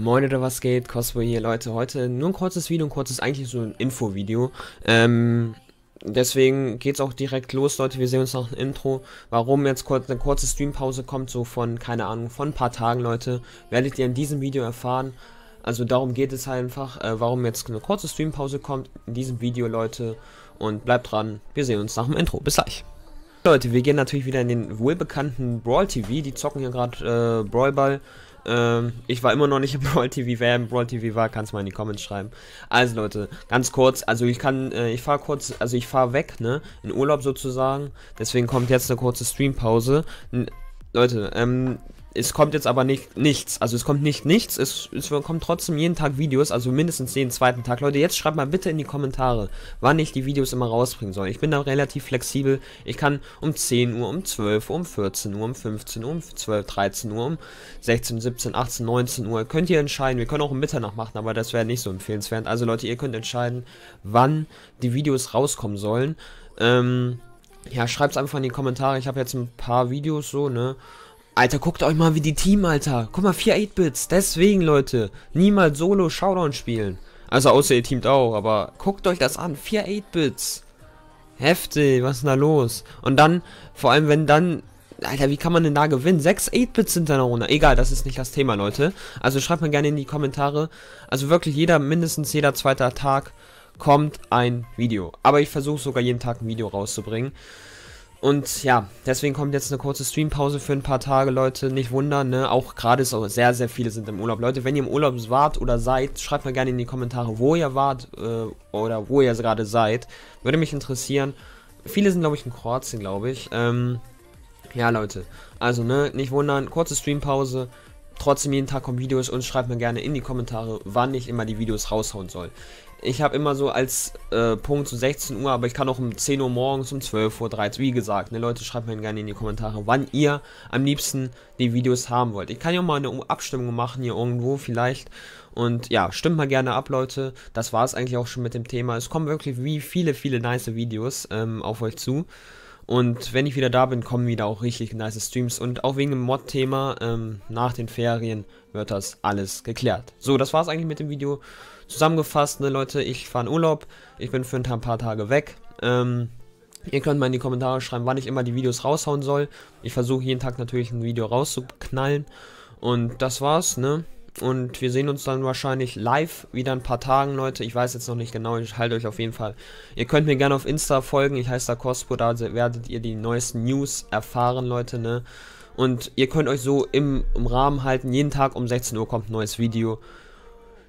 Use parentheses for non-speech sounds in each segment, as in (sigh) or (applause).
Moin oder was geht, Cosmo hier, Leute. Heute nur ein kurzes Video, ein kurzes, eigentlich so ein Info-Video. Ähm, deswegen geht's auch direkt los, Leute. Wir sehen uns nach dem Intro. Warum jetzt kurz, eine kurze Streampause kommt, so von, keine Ahnung, von ein paar Tagen, Leute, werdet ihr in diesem Video erfahren. Also darum geht es halt einfach, äh, warum jetzt eine kurze Streampause kommt in diesem Video, Leute. Und bleibt dran, wir sehen uns nach dem Intro. Bis gleich. Leute, wir gehen natürlich wieder in den wohlbekannten Brawl TV. Die zocken hier gerade äh, Brawlball. Ähm, ich war immer noch nicht im Brawl (laughs) TV. Wer im Brawl TV war, kann es mal in die Comments schreiben. Also Leute, ganz kurz, also ich kann, äh, ich fahre kurz, also ich fahre weg, ne? In Urlaub sozusagen. Deswegen kommt jetzt eine kurze Streampause. N Leute, ähm, es kommt jetzt aber nicht nichts. Also es kommt nicht nichts, es, es kommt trotzdem jeden Tag Videos, also mindestens jeden zweiten Tag. Leute, jetzt schreibt mal bitte in die Kommentare, wann ich die Videos immer rausbringen soll. Ich bin da relativ flexibel. Ich kann um 10 Uhr, um 12 Uhr, um 14 Uhr, um 15 Uhr, um 12, 13 Uhr, um 16, 17, 18, 19 Uhr. Könnt ihr entscheiden. Wir können auch um Mitternacht machen, aber das wäre nicht so empfehlenswert. Also Leute, ihr könnt entscheiden, wann die Videos rauskommen sollen. Ähm, ja, schreibt es einfach in die Kommentare. Ich habe jetzt ein paar Videos so, ne? Alter, guckt euch mal wie die Team, Alter. Guck mal, 4 8-Bits. Deswegen, Leute, niemals Solo Showdown spielen. Also außer ihr teamt auch, aber guckt euch das an. 4 8-Bits. Heftig, was ist denn da los? Und dann, vor allem wenn dann... Alter, wie kann man denn da gewinnen? 6 8-Bits sind da noch runter. Egal, das ist nicht das Thema, Leute. Also schreibt mir gerne in die Kommentare. Also wirklich jeder, mindestens jeder zweite Tag kommt ein Video. Aber ich versuche sogar jeden Tag ein Video rauszubringen. Und ja, deswegen kommt jetzt eine kurze Streampause für ein paar Tage, Leute. Nicht wundern, ne? Auch gerade ist auch sehr, sehr viele sind im Urlaub. Leute, wenn ihr im Urlaub wart oder seid, schreibt mal gerne in die Kommentare, wo ihr wart äh, oder wo ihr gerade seid. Würde mich interessieren. Viele sind, glaube ich, in Kroatien, glaube ich. Ähm, ja, Leute. Also, ne, nicht wundern. Kurze Streampause. Trotzdem, jeden Tag kommen Videos und schreibt mir gerne in die Kommentare, wann ich immer die Videos raushauen soll. Ich habe immer so als äh, Punkt so 16 Uhr, aber ich kann auch um 10 Uhr morgens, um 12 Uhr, 13 Uhr, wie gesagt. Ne, Leute, schreibt mir gerne in die Kommentare, wann ihr am liebsten die Videos haben wollt. Ich kann ja auch mal eine Abstimmung machen hier irgendwo vielleicht. Und ja, stimmt mal gerne ab, Leute. Das war es eigentlich auch schon mit dem Thema. Es kommen wirklich wie viele, viele nice Videos ähm, auf euch zu. Und wenn ich wieder da bin, kommen wieder auch richtig nice Streams. Und auch wegen dem Mod-Thema, ähm, nach den Ferien wird das alles geklärt. So, das war's eigentlich mit dem Video. Zusammengefasst, ne Leute, ich fahre in Urlaub. Ich bin für ein paar Tage weg. Ähm, Ihr könnt mal in die Kommentare schreiben, wann ich immer die Videos raushauen soll. Ich versuche jeden Tag natürlich ein Video rauszuknallen. Und das war's, ne? Und wir sehen uns dann wahrscheinlich live wieder ein paar Tagen, Leute. Ich weiß jetzt noch nicht genau, ich halte euch auf jeden Fall. Ihr könnt mir gerne auf Insta folgen. Ich heiße da Cospo, da werdet ihr die neuesten News erfahren, Leute, ne? Und ihr könnt euch so im, im Rahmen halten. Jeden Tag um 16 Uhr kommt ein neues Video.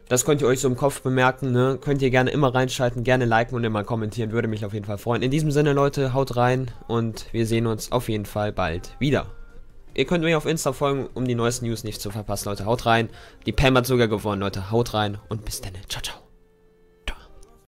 Das könnt ihr euch so im Kopf bemerken, ne? Könnt ihr gerne immer reinschalten, gerne liken und immer kommentieren. Würde mich auf jeden Fall freuen. In diesem Sinne, Leute, haut rein und wir sehen uns auf jeden Fall bald wieder ihr könnt mir auf Insta folgen, um die neuesten News nicht zu verpassen, Leute. Haut rein. Die Pam hat sogar gewonnen, Leute. Haut rein und bis dann. Ciao, ciao.